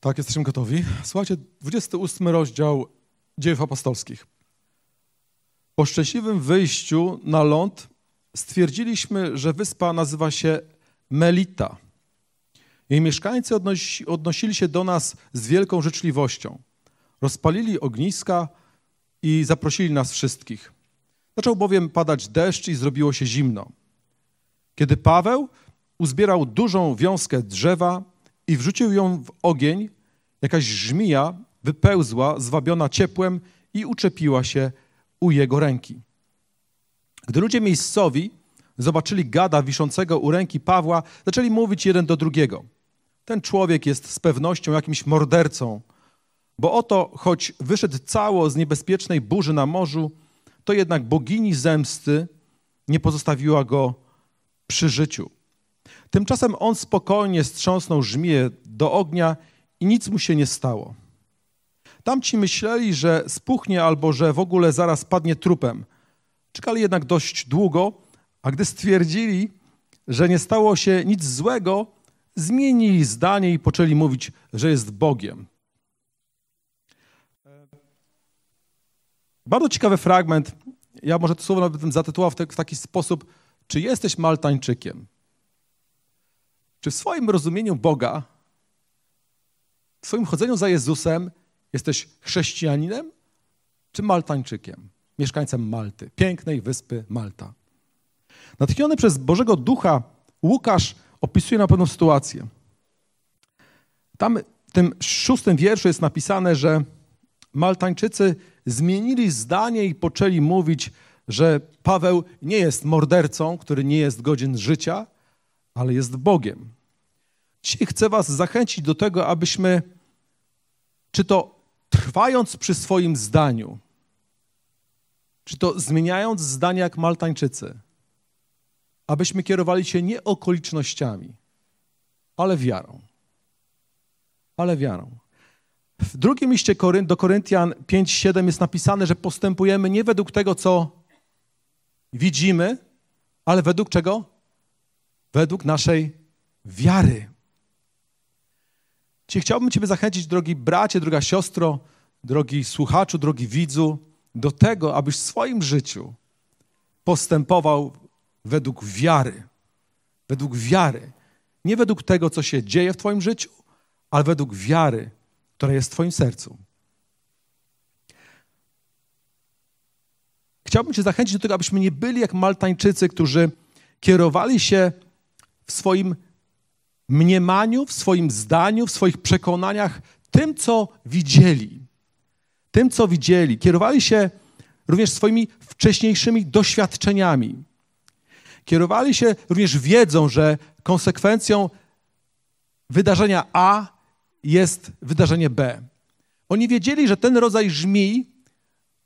Tak, jesteśmy gotowi. Słuchajcie, 28 rozdział dziejów apostolskich. Po szczęśliwym wyjściu na ląd stwierdziliśmy, że wyspa nazywa się Melita. Jej mieszkańcy odnosi, odnosili się do nas z wielką życzliwością. Rozpalili ogniska i zaprosili nas wszystkich. Zaczął bowiem padać deszcz i zrobiło się zimno. Kiedy Paweł uzbierał dużą wiązkę drzewa, i wrzucił ją w ogień, jakaś żmija wypełzła, zwabiona ciepłem i uczepiła się u jego ręki. Gdy ludzie miejscowi zobaczyli gada wiszącego u ręki Pawła, zaczęli mówić jeden do drugiego. Ten człowiek jest z pewnością jakimś mordercą, bo oto, choć wyszedł cało z niebezpiecznej burzy na morzu, to jednak bogini zemsty nie pozostawiła go przy życiu. Tymczasem on spokojnie strząsnął żmiję do ognia i nic mu się nie stało. Tamci myśleli, że spuchnie albo że w ogóle zaraz padnie trupem. Czekali jednak dość długo, a gdy stwierdzili, że nie stało się nic złego, zmienili zdanie i poczęli mówić, że jest Bogiem. Bardzo ciekawy fragment. Ja może to słowo nawet bym zatytułował w, taki sposób: Czy jesteś Maltańczykiem? Czy w swoim rozumieniu Boga, w swoim chodzeniu za Jezusem jesteś chrześcijaninem czy Maltańczykiem, mieszkańcem Malty, pięknej wyspy Malta? Natchniony przez Bożego Ducha Łukasz opisuje na pewną sytuację. Tam w tym szóstym wierszu jest napisane, że Maltańczycy zmienili zdanie i poczęli mówić, że Paweł nie jest mordercą, który nie jest godzien życia, ale jest Bogiem. Dzisiaj chcę Was zachęcić do tego, abyśmy, czy to trwając przy swoim zdaniu, czy to zmieniając zdanie jak Maltańczycy, abyśmy kierowali się nie okolicznościami, ale wiarą. Ale wiarą. W drugim liście do Koryntian 5:7 jest napisane, że postępujemy nie według tego, co widzimy, ale według czego? Według naszej wiary chciałbym Ciebie zachęcić, drogi bracie, droga siostro, drogi słuchaczu, drogi widzu, do tego, abyś w swoim życiu postępował według wiary. Według wiary. Nie według tego, co się dzieje w Twoim życiu, ale według wiary, która jest w Twoim sercu. Chciałbym Cię zachęcić do tego, abyśmy nie byli jak Maltańczycy, którzy kierowali się w swoim mniemaniu, w swoim zdaniu, w swoich przekonaniach, tym, co widzieli. Tym, co widzieli. Kierowali się również swoimi wcześniejszymi doświadczeniami. Kierowali się również wiedzą, że konsekwencją wydarzenia A jest wydarzenie B. Oni wiedzieli, że ten rodzaj żmij,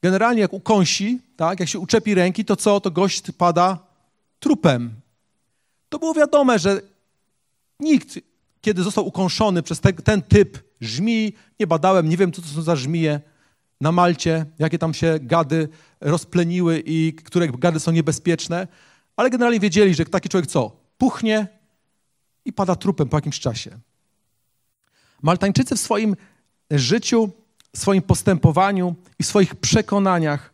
generalnie jak ukąsi, tak, jak się uczepi ręki, to co? To gość pada trupem. To było wiadome, że Nikt, kiedy został ukąszony przez te, ten typ żmij, nie badałem, nie wiem, co to są za żmije na Malcie, jakie tam się gady rozpleniły i które gady są niebezpieczne, ale generalnie wiedzieli, że taki człowiek co? Puchnie i pada trupem po jakimś czasie. Maltańczycy w swoim życiu, w swoim postępowaniu i w swoich przekonaniach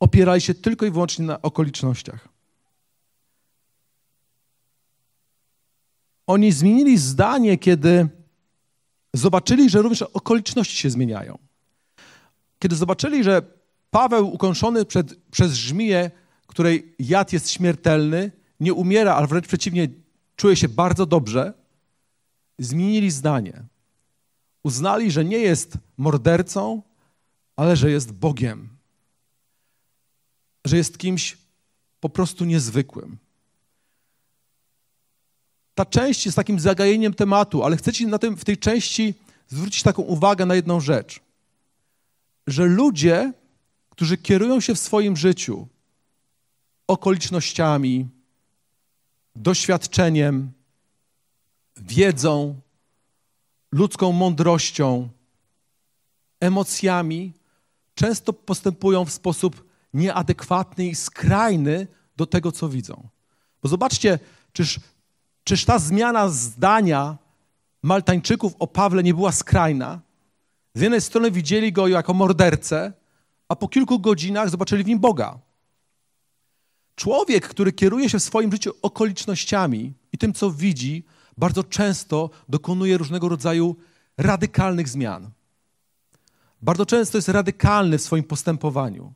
opierali się tylko i wyłącznie na okolicznościach. oni zmienili zdanie, kiedy zobaczyli, że również okoliczności się zmieniają. Kiedy zobaczyli, że Paweł ukończony przed, przez żmiję, której jad jest śmiertelny, nie umiera, ale wręcz przeciwnie, czuje się bardzo dobrze, zmienili zdanie. Uznali, że nie jest mordercą, ale że jest Bogiem. Że jest kimś po prostu niezwykłym ta część jest takim zagajeniem tematu, ale chcę ci na tym, w tej części zwrócić taką uwagę na jedną rzecz. Że ludzie, którzy kierują się w swoim życiu okolicznościami, doświadczeniem, wiedzą, ludzką mądrością, emocjami, często postępują w sposób nieadekwatny i skrajny do tego, co widzą. Bo zobaczcie, czyż Czyż ta zmiana zdania Maltańczyków o Pawle nie była skrajna? Z jednej strony widzieli go jako mordercę, a po kilku godzinach zobaczyli w nim Boga. Człowiek, który kieruje się w swoim życiu okolicznościami i tym, co widzi, bardzo często dokonuje różnego rodzaju radykalnych zmian. Bardzo często jest radykalny w swoim postępowaniu.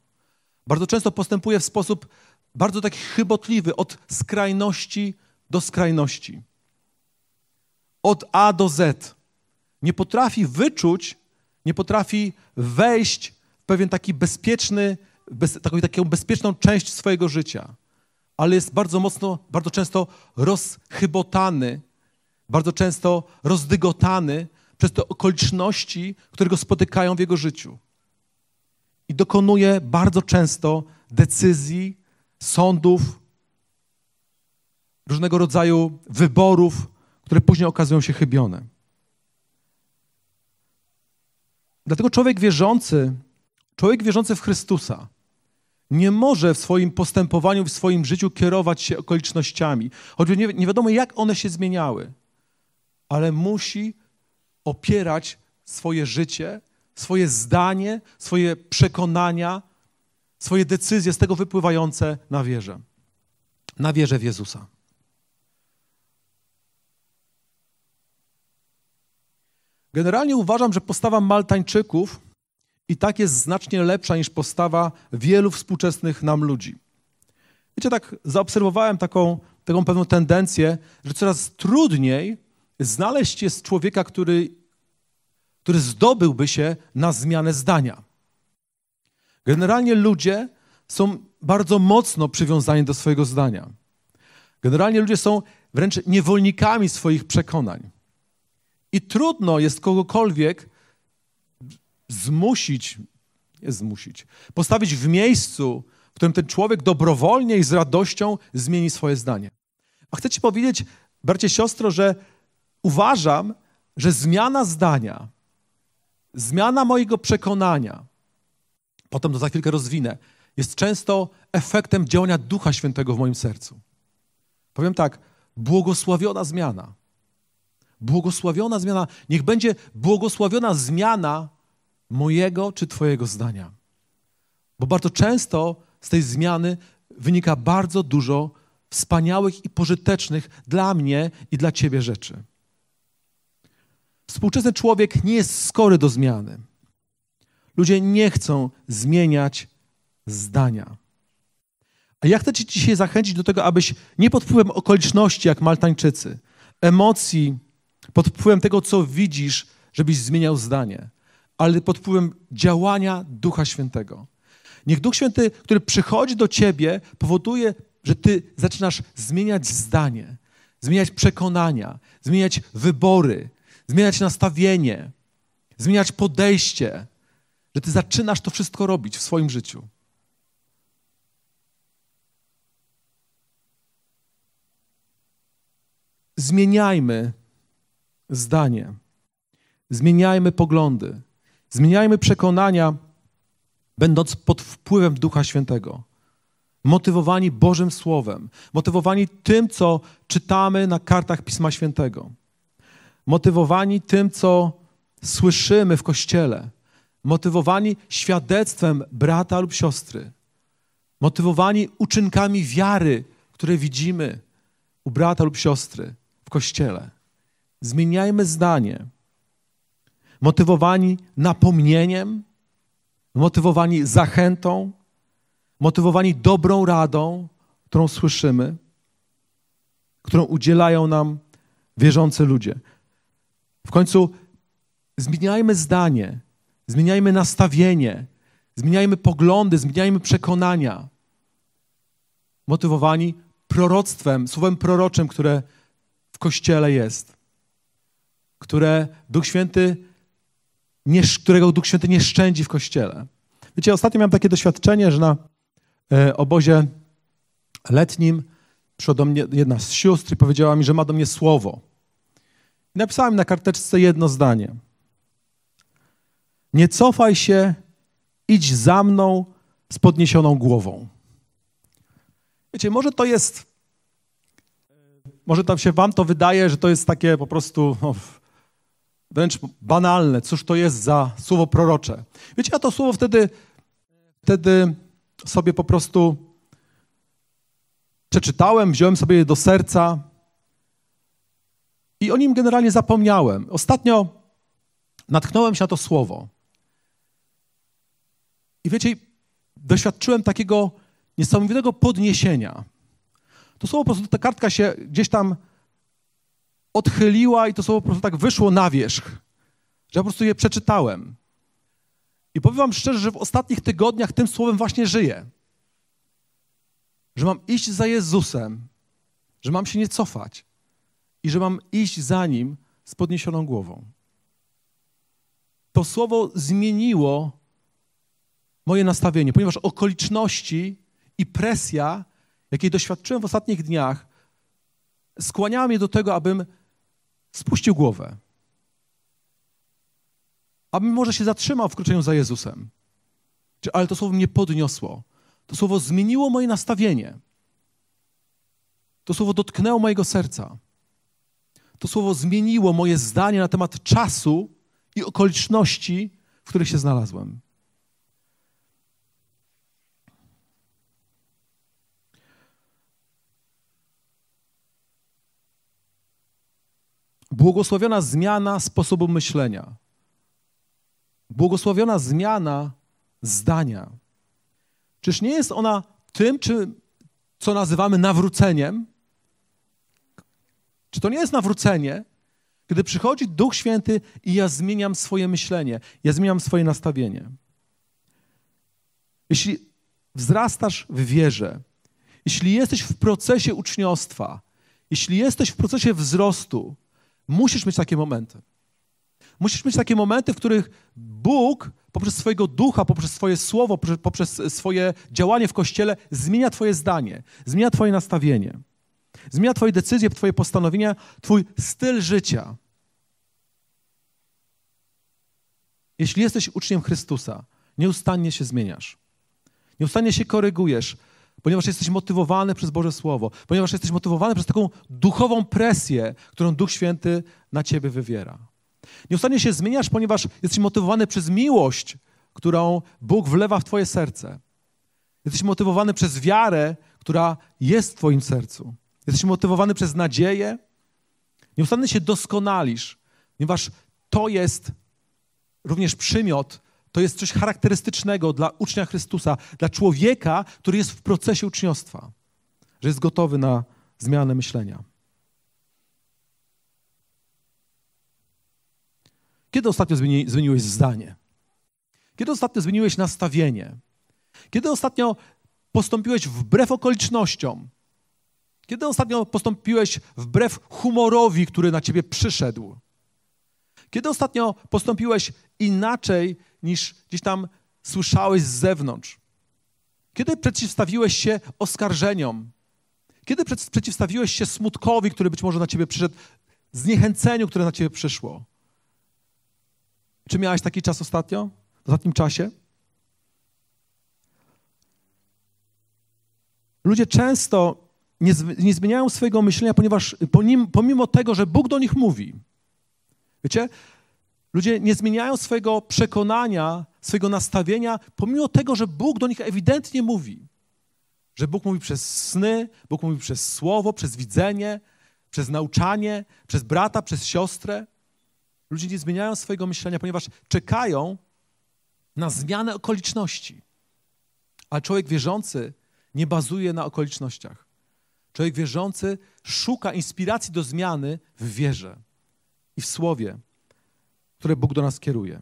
Bardzo często postępuje w sposób bardzo taki chybotliwy, od skrajności do skrajności. Od A do Z. Nie potrafi wyczuć, nie potrafi wejść w pewien taki bezpieczny, bez, taką, taką bezpieczną część swojego życia, ale jest bardzo mocno, bardzo często rozchybotany, bardzo często rozdygotany przez te okoliczności, które go spotykają w jego życiu. I dokonuje bardzo często decyzji, sądów, różnego rodzaju wyborów, które później okazują się chybione. Dlatego człowiek wierzący, człowiek wierzący w Chrystusa, nie może w swoim postępowaniu, w swoim życiu kierować się okolicznościami, choćby nie, nie wiadomo, jak one się zmieniały, ale musi opierać swoje życie, swoje zdanie, swoje przekonania, swoje decyzje z tego wypływające na wierze. Na wierze w Jezusa. Generalnie uważam, że postawa Maltańczyków i tak jest znacznie lepsza niż postawa wielu współczesnych nam ludzi. Wiecie, tak zaobserwowałem taką, taką pewną tendencję, że coraz trudniej znaleźć jest człowieka, który, który zdobyłby się na zmianę zdania. Generalnie ludzie są bardzo mocno przywiązani do swojego zdania. Generalnie ludzie są wręcz niewolnikami swoich przekonań. I trudno jest kogokolwiek zmusić, nie zmusić, postawić w miejscu, w którym ten człowiek dobrowolnie i z radością zmieni swoje zdanie. A chcę Ci powiedzieć, bracie, siostro, że uważam, że zmiana zdania, zmiana mojego przekonania, potem to za chwilkę rozwinę, jest często efektem działania Ducha Świętego w moim sercu. Powiem tak, błogosławiona zmiana. Błogosławiona zmiana, niech będzie błogosławiona zmiana mojego czy Twojego zdania. Bo bardzo często z tej zmiany wynika bardzo dużo wspaniałych i pożytecznych dla mnie i dla Ciebie rzeczy. Współczesny człowiek nie jest skory do zmiany. Ludzie nie chcą zmieniać zdania. A ja chcę Cię dzisiaj zachęcić do tego, abyś nie pod wpływem okoliczności, jak Maltańczycy, emocji, pod wpływem tego, co widzisz, żebyś zmieniał zdanie, ale pod wpływem działania Ducha Świętego. Niech Duch Święty, który przychodzi do ciebie, powoduje, że ty zaczynasz zmieniać zdanie, zmieniać przekonania, zmieniać wybory, zmieniać nastawienie, zmieniać podejście, że ty zaczynasz to wszystko robić w swoim życiu. Zmieniajmy zdanie. Zmieniajmy poglądy, zmieniajmy przekonania, będąc pod wpływem Ducha Świętego. Motywowani Bożym Słowem, motywowani tym, co czytamy na kartach Pisma Świętego, motywowani tym, co słyszymy w kościele, motywowani świadectwem brata lub siostry, motywowani uczynkami wiary, które widzimy u brata lub siostry w kościele. Zmieniajmy zdanie. Motywowani napomnieniem, motywowani zachętą, motywowani dobrą radą, którą słyszymy, którą udzielają nam wierzący ludzie. W końcu zmieniajmy zdanie, zmieniajmy nastawienie, zmieniajmy poglądy, zmieniajmy przekonania. Motywowani proroctwem, słowem proroczym, które w kościele jest które Duch Święty, nie, którego Duch Święty nie szczędzi w Kościele. Wiecie, ostatnio miałem takie doświadczenie, że na e, obozie letnim przyszła do mnie jedna z sióstr i powiedziała mi, że ma do mnie słowo. I napisałem na karteczce jedno zdanie. Nie cofaj się, idź za mną z podniesioną głową. Wiecie, może to jest, może tam się wam to wydaje, że to jest takie po prostu no, wręcz banalne, cóż to jest za słowo prorocze. Wiecie, ja to słowo wtedy, wtedy sobie po prostu przeczytałem, wziąłem sobie je do serca i o nim generalnie zapomniałem. Ostatnio natknąłem się na to słowo. I wiecie, doświadczyłem takiego niesamowitego podniesienia. To słowo po prostu, ta kartka się gdzieś tam odchyliła i to słowo po prostu tak wyszło na wierzch, że ja po prostu je przeczytałem. I powiem wam szczerze, że w ostatnich tygodniach tym słowem właśnie żyję. Że mam iść za Jezusem, że mam się nie cofać i że mam iść za Nim z podniesioną głową. To słowo zmieniło moje nastawienie, ponieważ okoliczności i presja, jakiej doświadczyłem w ostatnich dniach, skłaniała mnie do tego, abym spuścił głowę. A może się zatrzymał w kroczeniu za Jezusem. Ale to słowo mnie podniosło. To słowo zmieniło moje nastawienie. To słowo dotknęło mojego serca. To słowo zmieniło moje zdanie na temat czasu i okoliczności, w których się znalazłem. Błogosławiona zmiana sposobu myślenia. Błogosławiona zmiana zdania. Czyż nie jest ona tym, czy, co nazywamy nawróceniem? Czy to nie jest nawrócenie, kiedy przychodzi Duch Święty i ja zmieniam swoje myślenie, ja zmieniam swoje nastawienie? Jeśli wzrastasz w wierze, jeśli jesteś w procesie uczniostwa, jeśli jesteś w procesie wzrostu, Musisz mieć takie momenty. Musisz mieć takie momenty, w których Bóg poprzez swojego ducha, poprzez swoje słowo, poprzez swoje działanie w kościele zmienia Twoje zdanie, zmienia Twoje nastawienie, zmienia Twoje decyzje, Twoje postanowienia, Twój styl życia. Jeśli jesteś uczniem Chrystusa, nieustannie się zmieniasz, nieustannie się korygujesz, ponieważ jesteś motywowany przez Boże Słowo, ponieważ jesteś motywowany przez taką duchową presję, którą Duch Święty na ciebie wywiera. Nieustannie się zmieniasz, ponieważ jesteś motywowany przez miłość, którą Bóg wlewa w twoje serce. Jesteś motywowany przez wiarę, która jest w twoim sercu. Jesteś motywowany przez nadzieję. Nieustannie się doskonalisz, ponieważ to jest również przymiot to jest coś charakterystycznego dla ucznia Chrystusa, dla człowieka, który jest w procesie uczniostwa, że jest gotowy na zmianę myślenia. Kiedy ostatnio zmieni, zmieniłeś zdanie? Kiedy ostatnio zmieniłeś nastawienie? Kiedy ostatnio postąpiłeś wbrew okolicznościom? Kiedy ostatnio postąpiłeś wbrew humorowi, który na ciebie przyszedł? Kiedy ostatnio postąpiłeś inaczej niż gdzieś tam słyszałeś z zewnątrz? Kiedy przeciwstawiłeś się oskarżeniom? Kiedy przeciwstawiłeś się smutkowi, który być może na ciebie przyszedł, zniechęceniu, które na ciebie przyszło? Czy miałeś taki czas ostatnio, w ostatnim czasie? Ludzie często nie, nie, zmieniają swojego myślenia, ponieważ pomimo tego, że Bóg do nich mówi. Wiecie, Ludzie nie zmieniają swojego przekonania, swojego nastawienia, pomimo tego, że Bóg do nich ewidentnie mówi. Że Bóg mówi przez sny, Bóg mówi przez słowo, przez widzenie, przez nauczanie, przez brata, przez siostrę. Ludzie nie zmieniają swojego myślenia, ponieważ czekają na zmianę okoliczności. Ale człowiek wierzący nie bazuje na okolicznościach. Człowiek wierzący szuka inspiracji do zmiany w wierze i w słowie które Bóg do nas kieruje.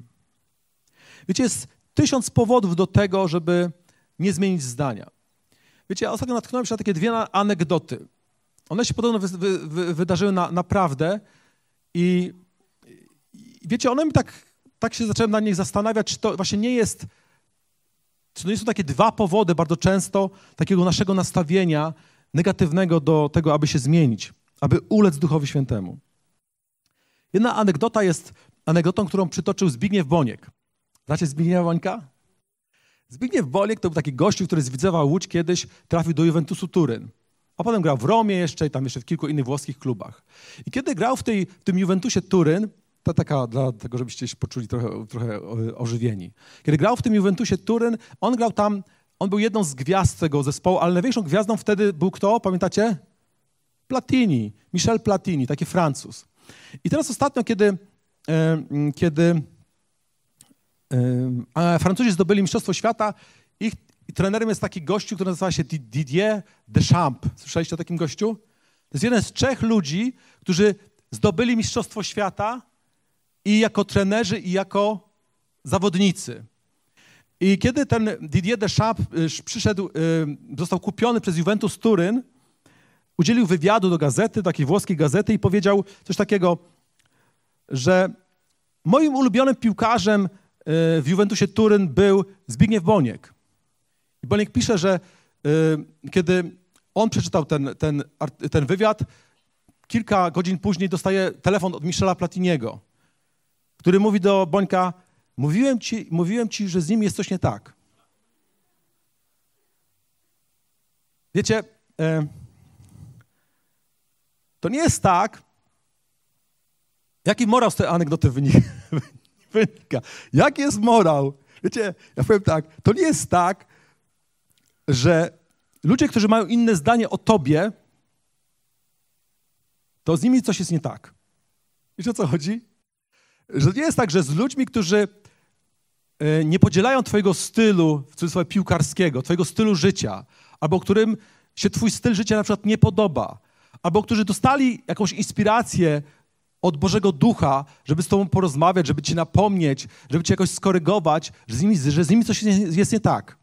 Wiecie, jest tysiąc powodów do tego, żeby nie zmienić zdania. Wiecie, ja ostatnio natknąłem się na takie dwie anegdoty. One się podobno wy, wy, wy, wydarzyły na, naprawdę i, i wiecie, one mi tak, tak się zaczęły na nich zastanawiać, czy to właśnie nie jest, czy to nie są takie dwa powody bardzo często takiego naszego nastawienia negatywnego do tego, aby się zmienić, aby ulec Duchowi Świętemu. Jedna anegdota jest anegdotą, którą przytoczył Zbigniew Boniek. Znacie Zbigniewa Bońka? Zbigniew Boniek to był taki gościu, który zwizował Łódź kiedyś, trafił do Juventusu Turyn. A potem grał w Romie jeszcze i tam jeszcze w kilku innych włoskich klubach. I kiedy grał w, tej, w tym Juventusie Turyn, to taka dla tego, żebyście się poczuli trochę, trochę e, ożywieni. Kiedy grał w tym Juventusie Turyn, on grał tam, on był jedną z gwiazd tego zespołu, ale największą gwiazdą wtedy był kto, pamiętacie? Platini, Michel Platini, taki Francuz. I teraz ostatnio, kiedy E, kiedy e, Francuzi zdobyli Mistrzostwo Świata, ich trenerem jest taki gościu, który nazywa się Didier Deschamps. Słyszeliście o takim gościu? To jest jeden z trzech ludzi, którzy zdobyli Mistrzostwo Świata i jako trenerzy, i jako zawodnicy. I kiedy ten Didier Deschamps e, przyszedł, został kupiony przez Juventus Turyn, udzielił wywiadu do gazety, takiej włoskiej gazety i powiedział coś takiego – że moim ulubionym piłkarzem y, w Juventusie Turyn był Zbigniew Boniek. I Boniek pisze, że y, kiedy on przeczytał ten, ten, ten wywiad, kilka godzin później dostaje telefon od Michela Platiniego, który mówi do Bońka, mówiłem ci, mówiłem ci, że z nim jest coś nie tak. Wiecie, y, to nie jest tak, Jaki morał z tej anegdoty wynika? Jaki jest morał? Wiecie, ja powiem tak, to nie jest tak, że ludzie, którzy mają inne zdanie o tobie, to z nimi coś jest nie tak. Wiesz o co chodzi? Że nie jest tak, że z ludźmi, którzy e, nie podzielają twojego stylu, w cudzysłowie piłkarskiego, twojego stylu życia, albo którym się twój styl życia na przykład nie podoba, albo którzy dostali jakąś inspirację od Bożego Ducha, żeby z Tobą porozmawiać, żeby Cię napomnieć, żeby Cię jakoś skorygować, że z nimi, że z nimi coś jest nie tak.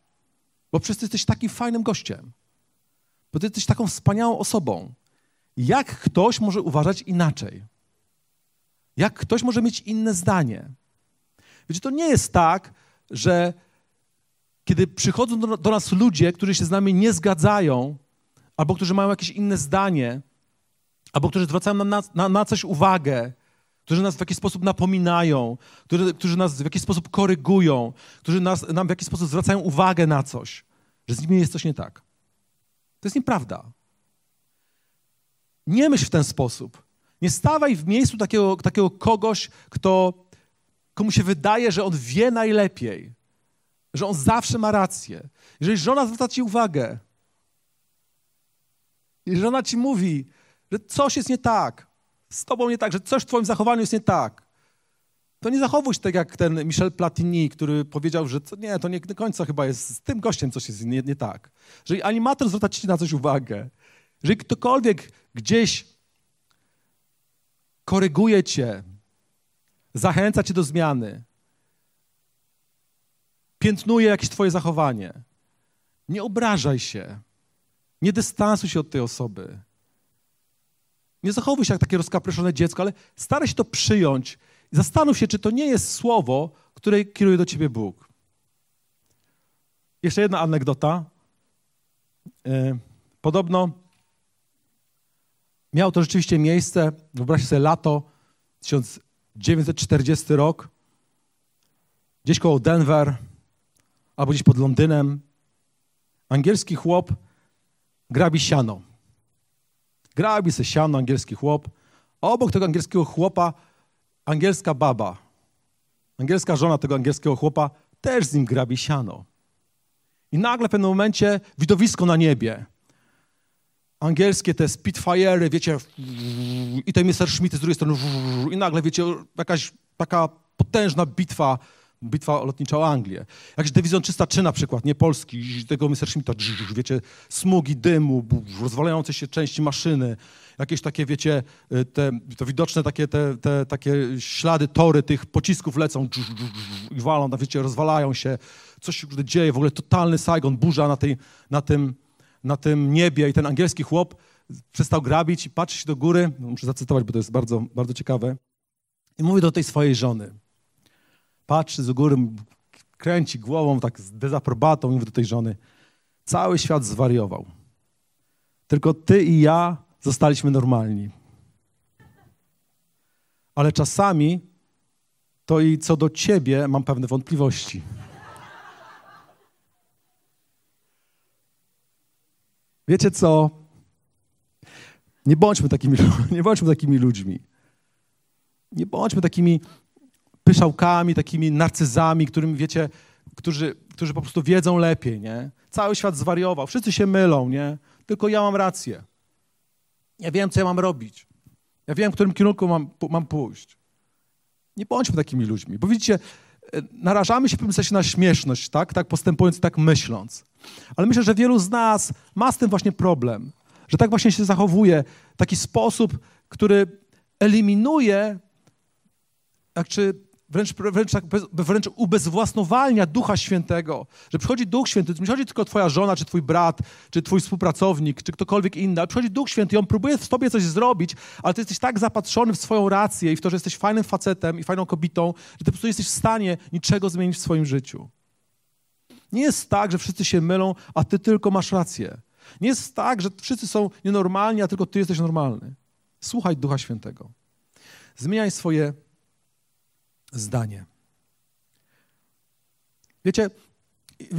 Bo przez to jesteś takim fajnym gościem. Bo Ty jesteś taką wspaniałą osobą. Jak ktoś może uważać inaczej? Jak ktoś może mieć inne zdanie? Wiecie, to nie jest tak, że kiedy przychodzą do, do nas ludzie, którzy się z nami nie zgadzają, albo którzy mają jakieś inne zdanie, albo którzy zwracają na, na, na coś uwagę, którzy nas w jakiś sposób napominają, którzy, którzy nas w jakiś sposób korygują, którzy nas, nam w jakiś sposób zwracają uwagę na coś, że z nimi jest coś nie tak. To jest nieprawda. Nie myśl w ten sposób. Nie stawaj w miejscu takiego, takiego kogoś, kto, komu się wydaje, że on wie najlepiej, że on zawsze ma rację. Jeżeli żona zwraca ci uwagę, jeżeli żona ci mówi, że coś jest nie tak, z tobą nie tak, że coś w twoim zachowaniu jest nie tak. To nie zachowuj się tak jak ten Michel Platini, który powiedział, że to, nie, to nie do końca chyba jest z tym gościem coś jest nie, nie tak. Jeżeli animator zwraca ci na coś uwagę, jeżeli ktokolwiek gdzieś koryguje cię, zachęca cię do zmiany, piętnuje jakieś twoje zachowanie, nie obrażaj się, nie dystansuj się od tej osoby. Nie zachowuj się jak takie rozkapryszone dziecko, ale staraj się to przyjąć. Zastanów się, czy to nie jest słowo, które kieruje do ciebie Bóg. Jeszcze jedna anegdota. E, podobno miało to rzeczywiście miejsce, wyobraźcie sobie lato, 1940 rok, gdzieś koło Denver albo gdzieś pod Londynem. Angielski chłop grabi siano. Grabi se siano, angielski chłop, a obok tego angielskiego chłopa angielska baba, angielska żona tego angielskiego chłopa też z nim grabi siano. I nagle w pewnym momencie widowisko na niebie. Angielskie te spitfire, wiecie, i te Messerschmitty z drugiej strony, i nagle, wiecie, jakaś taka potężna bitwa bitwa lotnicza o Anglię. Jakiś Dywizjon 303 na przykład, nie polski, tego Messerschmitta, wiecie, smugi dymu, rozwalające się części maszyny, jakieś takie, wiecie, y, te, widoczne takie, te, te, takie ślady, tory tych pocisków lecą i walą, no, wiecie, rozwalają się, coś się dzieje, w ogóle totalny Saigon, burza na, tej, na, tym, na tym niebie i ten angielski chłop przestał grabić i patrzy się do góry, no, muszę zacytować, bo to jest bardzo, bardzo ciekawe, i mówi do tej swojej żony – patrzy z góry, kręci głową tak z dezaprobatą i mówi do tej żony, cały świat zwariował. Tylko ty i ja zostaliśmy normalni. Ale czasami to i co do ciebie mam pewne wątpliwości. Wiecie co? Nie bądźmy takimi, nie bądźmy takimi ludźmi. Nie bądźmy takimi pyszałkami, takimi narcyzami, którym wiecie, którzy, którzy po prostu wiedzą lepiej, nie? Cały świat zwariował, wszyscy się mylą, nie? Tylko ja mam rację. Ja wiem, co ja mam robić. Ja wiem, w którym kierunku mam, mam pójść. Nie bądźmy takimi ludźmi, bo widzicie, e, narażamy się w pewnym sensie na śmieszność, tak? Tak postępując tak myśląc. Ale myślę, że wielu z nas ma z tym właśnie problem, że tak właśnie się zachowuje, taki sposób, który eliminuje, tak czy wręcz, wręcz, tak wręcz ubezwłasnowalnia Ducha Świętego, że przychodzi Duch Święty, to nie chodzi tylko twoja żona, czy twój brat, czy twój współpracownik, czy ktokolwiek inny, ale przychodzi Duch Święty i on próbuje w tobie coś zrobić, ale ty jesteś tak zapatrzony w swoją rację i w to, że jesteś fajnym facetem i fajną kobietą, że ty po prostu jesteś w stanie niczego zmienić w swoim życiu. Nie jest tak, że wszyscy się mylą, a ty tylko masz rację. Nie jest tak, że wszyscy są nienormalni, a tylko ty jesteś normalny. Słuchaj Ducha Świętego. Zmieniaj swoje zdanie. Wiecie,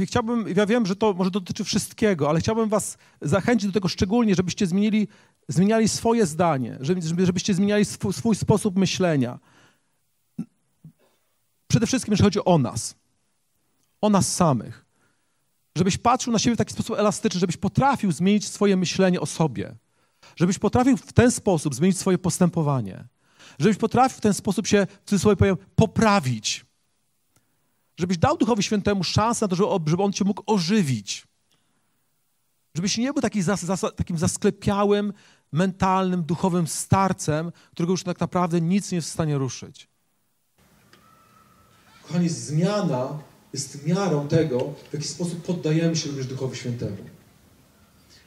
chciałbym, ja wiem, że to może dotyczy wszystkiego, ale chciałbym was zachęcić do tego szczególnie, żebyście zmienili, zmieniali swoje zdanie, żebyście zmieniali swój, swój sposób myślenia. Przede wszystkim, jeżeli chodzi o nas, o nas samych. Żebyś patrzył na siebie w taki sposób elastyczny, żebyś potrafił zmienić swoje myślenie o sobie. Żebyś potrafił w ten sposób zmienić swoje postępowanie. Żebyś potrafił w ten sposób się, w cudzysłowie powiem, poprawić. Żebyś dał Duchowi Świętemu szansę na to, żeby On cię mógł ożywić. Żebyś nie był taki zas, zas, takim zasklepiałym, mentalnym, duchowym starcem, którego już tak naprawdę nic nie jest w stanie ruszyć. Kochani, zmiana jest miarą tego, w jaki sposób poddajemy się również Duchowi Świętemu.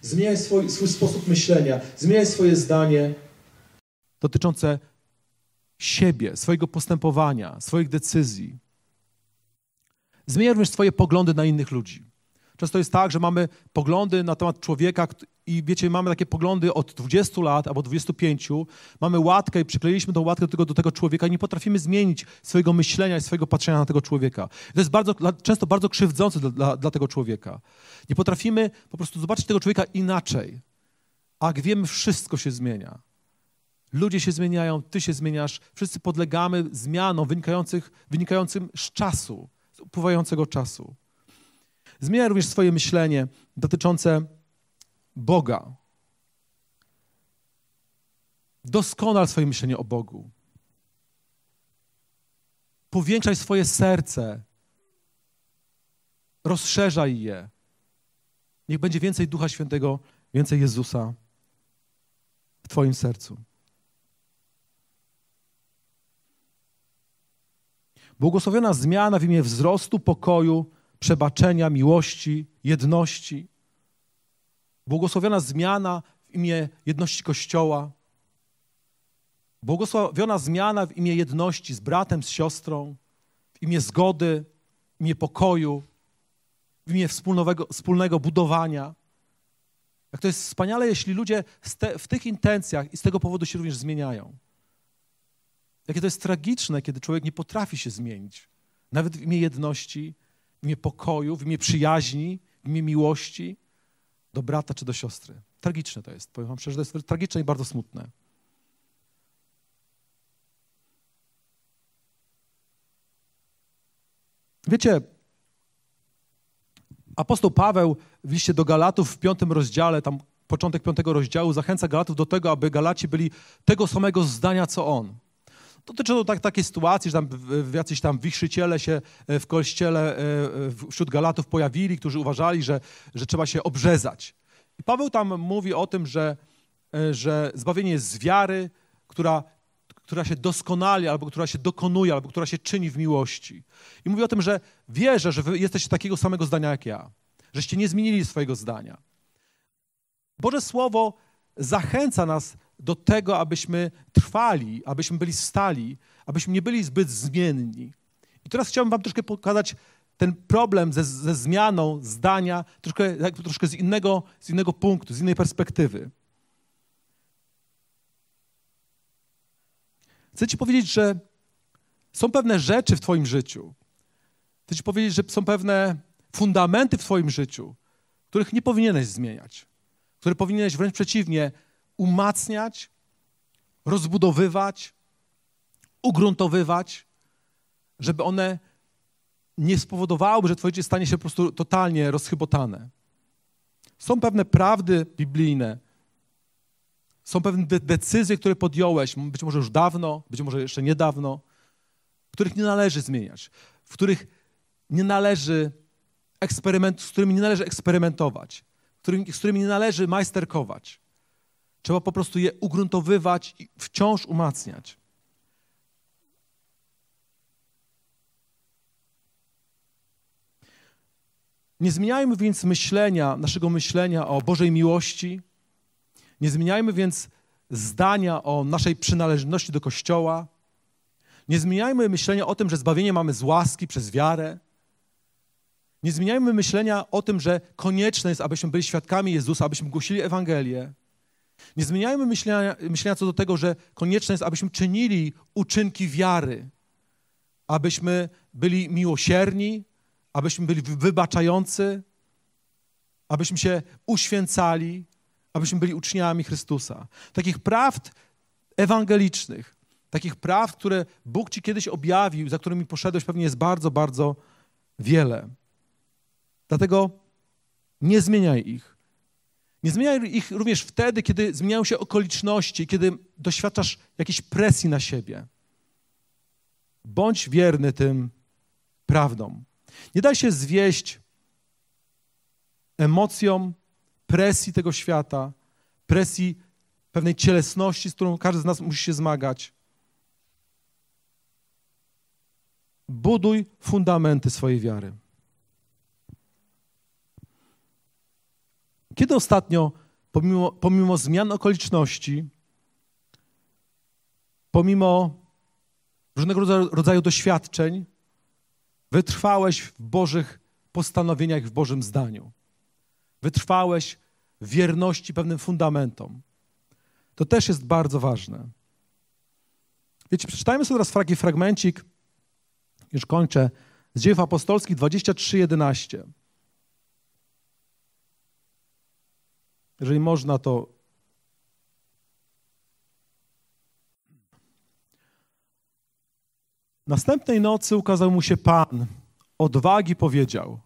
Zmieniaj swój, swój sposób myślenia, zmieniaj swoje zdanie dotyczące siebie, swojego postępowania, swoich decyzji. Zmienia również swoje poglądy na innych ludzi. Często jest tak, że mamy poglądy na temat człowieka i wiecie, mamy takie poglądy od 20 lat albo 25, mamy łatkę i przykleiliśmy tą łatkę do tego, do tego człowieka i nie potrafimy zmienić swojego myślenia i swojego patrzenia na tego człowieka. To jest bardzo, często bardzo krzywdzące dla, dla tego człowieka. Nie potrafimy po prostu zobaczyć tego człowieka inaczej. A jak wiemy, wszystko się zmienia. Ludzie się zmieniają, ty się zmieniasz, wszyscy podlegamy zmianom wynikających, wynikającym z czasu, z upływającego czasu. Zmienia również swoje myślenie dotyczące Boga. Doskonal swoje myślenie o Bogu. Powiększaj swoje serce. Rozszerzaj je. Niech będzie więcej Ducha Świętego, więcej Jezusa w Twoim sercu. Błogosławiona zmiana w imię wzrostu, pokoju, przebaczenia, miłości, jedności. Błogosławiona zmiana w imię jedności Kościoła. Błogosławiona zmiana w imię jedności z bratem, z siostrą, w imię zgody, w imię pokoju, w imię wspólnego, wspólnego budowania. Jak to jest wspaniale, jeśli ludzie te, w tych intencjach i z tego powodu się również zmieniają. Jakie to jest tragiczne, kiedy człowiek nie potrafi się zmienić. Nawet w imię jedności, w imię pokoju, w imię przyjaźni, w imię miłości do brata czy do siostry. Tragiczne to jest. Powiem wam szczerze, to jest tragiczne i bardzo smutne. Wiecie, apostoł Paweł w liście do Galatów w piątym rozdziale, tam początek piątego rozdziału, zachęca Galatów do tego, aby Galaci byli tego samego zdania co on. Dotyczy to tak, takiej sytuacji, że tam jacyś tam wichrzyciele się e, w kościele e, wśród Galatów pojawili, którzy uważali, że, że trzeba się obrzezać. I Paweł tam mówi o tym, że, e, że zbawienie jest z wiary, która, która się doskonali, albo która się dokonuje, albo która się czyni w miłości. I mówi o tym, że wierzę, że wy jesteście takiego samego zdania jak ja, żeście nie zmienili swojego zdania. Boże Słowo zachęca nas do tego, abyśmy trwali, abyśmy byli stali, abyśmy nie byli zbyt zmienni. I teraz chciałbym Wam troszkę pokazać ten problem ze, ze zmianą zdania, troszkę, troszkę z, innego, z innego punktu, z innej perspektywy. Chcę Ci powiedzieć, że są pewne rzeczy w Twoim życiu. Chcę Ci powiedzieć, że są pewne fundamenty w Twoim życiu, których nie powinieneś zmieniać, które powinieneś wręcz przeciwnie umacniać, rozbudowywać, ugruntowywać, żeby one nie spowodowały, że Twoje życie stanie się po prostu totalnie rozchybotane. Są pewne prawdy biblijne, są pewne de decyzje, które podjąłeś, być może już dawno, być może jeszcze niedawno, których nie należy zmieniać, w których nie należy eksperyment, z którymi nie należy eksperymentować, z którymi nie należy majsterkować. Trzeba po prostu je ugruntowywać i wciąż umacniać. Nie zmieniajmy więc myślenia, naszego myślenia o Bożej miłości. Nie zmieniajmy więc zdania o naszej przynależności do Kościoła. Nie zmieniajmy myślenia o tym, że zbawienie mamy z łaski przez wiarę. Nie zmieniajmy myślenia o tym, że konieczne jest, abyśmy byli świadkami Jezusa, abyśmy głosili Ewangelię. Nie zmieniajmy myślenia, myślenia co do tego, że konieczne jest, abyśmy czynili uczynki wiary, abyśmy byli miłosierni, abyśmy byli wybaczający, abyśmy się uświęcali, abyśmy byli uczniami Chrystusa. Takich prawd ewangelicznych, takich praw, które Bóg ci kiedyś objawił, za którymi poszedłeś, pewnie jest bardzo, bardzo wiele. Dlatego nie zmieniaj ich. Nie zmieniaj ich również wtedy, kiedy zmieniają się okoliczności, kiedy doświadczasz jakiejś presji na siebie. Bądź wierny tym prawdom. Nie daj się zwieść emocjom, presji tego świata, presji pewnej cielesności, z którą każdy z nas musi się zmagać. Buduj fundamenty swojej wiary. Kiedy ostatnio, pomimo, pomimo zmian okoliczności, pomimo różnego rodzaju, doświadczeń, wytrwałeś w Bożych postanowieniach, w Bożym zdaniu? Wytrwałeś w wierności pewnym fundamentom. To też jest bardzo ważne. Wiecie, przeczytajmy sobie teraz fragmentik, fragmencik, już kończę, z Dziejów Apostolskich 23:11. Jeżeli można, to Następnej nocy ukazał mu się Pan. Odwagi powiedział: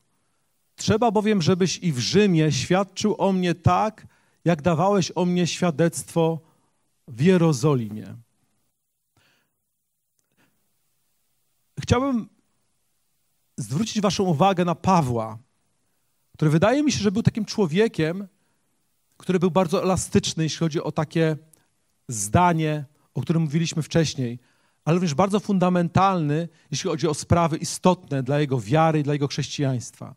Trzeba bowiem, żebyś i w Rzymie świadczył o mnie tak, jak dawałeś o mnie świadectwo w Jerozolimie. Chciałbym zwrócić Waszą uwagę na Pawła, który wydaje mi się, że był takim człowiekiem, który był bardzo elastyczny, jeśli chodzi o takie zdanie, o którym mówiliśmy wcześniej, ale również bardzo fundamentalny, jeśli chodzi o sprawy istotne dla jego wiary i dla jego chrześcijaństwa.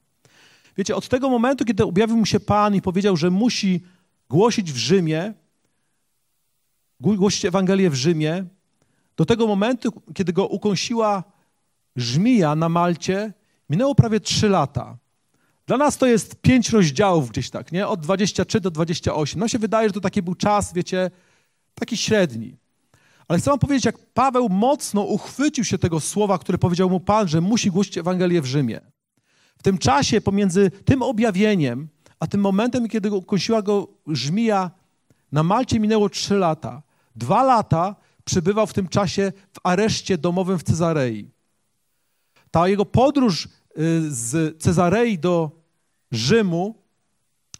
Wiecie, od tego momentu, kiedy objawił mu się Pan i powiedział, że musi głosić w Rzymie, głosić Ewangelię w Rzymie, do tego momentu, kiedy go ukąsiła żmija na Malcie, minęło prawie trzy lata. Dla nas to jest pięć rozdziałów gdzieś tak, nie? Od 23 do 28. No, się wydaje, że to taki był czas, wiecie, taki średni. Ale chcę wam powiedzieć, jak Paweł mocno uchwycił się tego słowa, które powiedział mu Pan, że musi głosić Ewangelię w Rzymie. W tym czasie pomiędzy tym objawieniem, a tym momentem, kiedy kąsiła go żmija, na Malcie minęło trzy lata. Dwa lata przebywał w tym czasie w areszcie domowym w Cezarei. Ta jego podróż Y, z Cezarei do Rzymu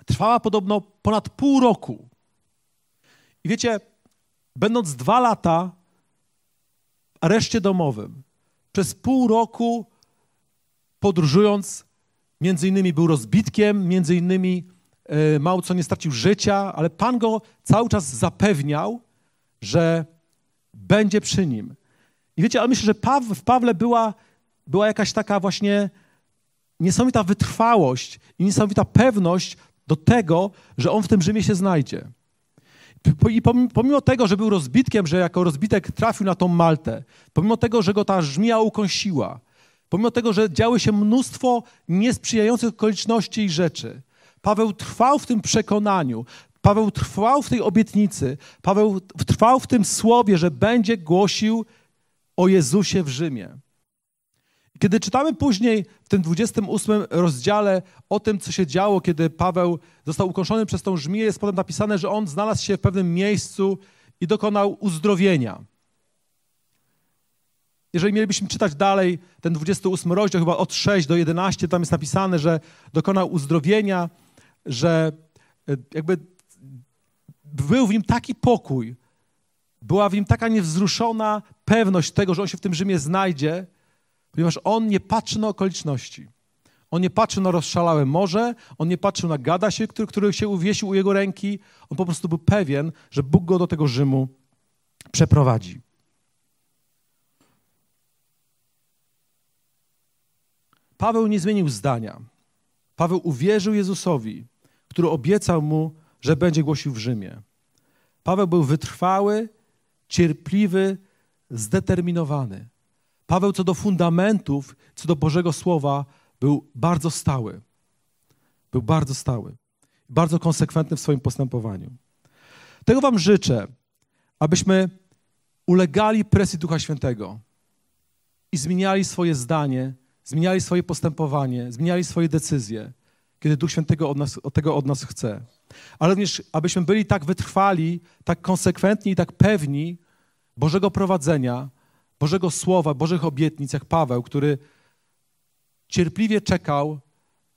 trwała podobno ponad pół roku. I wiecie, będąc dwa lata w areszcie domowym, przez pół roku podróżując, między innymi był rozbitkiem, między innymi y, mało co nie stracił życia, ale Pan go cały czas zapewniał, że będzie przy nim. I wiecie, ale myślę, że w Pawle była, była jakaś taka właśnie niesamowita wytrwałość i niesamowita pewność do tego, że on w tym Rzymie się znajdzie. I pomimo tego, że był rozbitkiem, że jako rozbitek trafił na tą Maltę, pomimo tego, że go ta żmija ukąsiła, pomimo tego, że działy się mnóstwo niesprzyjających okoliczności i rzeczy, Paweł trwał w tym przekonaniu, Paweł trwał w tej obietnicy, Paweł trwał w tym słowie, że będzie głosił o Jezusie w Rzymie. Kiedy czytamy później w tym 28 rozdziale o tym, co się działo, kiedy Paweł został ukończony przez tą żmiję, jest potem napisane, że on znalazł się w pewnym miejscu i dokonał uzdrowienia. Jeżeli mielibyśmy czytać dalej ten 28 rozdział, chyba od 6 do 11, tam jest napisane, że dokonał uzdrowienia, że e, jakby był w nim taki pokój, była w nim taka niewzruszona pewność tego, że on się w tym Rzymie znajdzie, ponieważ on nie patrzy na okoliczności. On nie patrzy na rozszalałe morze, on nie patrzył na gada się, który, który się uwiesił u jego ręki. On po prostu był pewien, że Bóg go do tego Rzymu przeprowadzi. Paweł nie zmienił zdania. Paweł uwierzył Jezusowi, który obiecał mu, że będzie głosił w Rzymie. Paweł był wytrwały, cierpliwy, zdeterminowany. Paweł co do fundamentów, co do Bożego Słowa był bardzo stały. Był bardzo stały. Bardzo konsekwentny w swoim postępowaniu. Tego wam życzę, abyśmy ulegali presji Ducha Świętego i zmieniali swoje zdanie, zmieniali swoje postępowanie, zmieniali swoje decyzje, kiedy Duch Świętego od nas, tego od nas chce. Ale również, abyśmy byli tak wytrwali, tak konsekwentni i tak pewni Bożego prowadzenia, Bożego Słowa, Bożych obietnic, jak Paweł, który cierpliwie czekał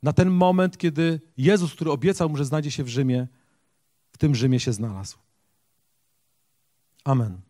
na ten moment, kiedy Jezus, który obiecał mu, że znajdzie się w Rzymie, w tym Rzymie się znalazł. Amen.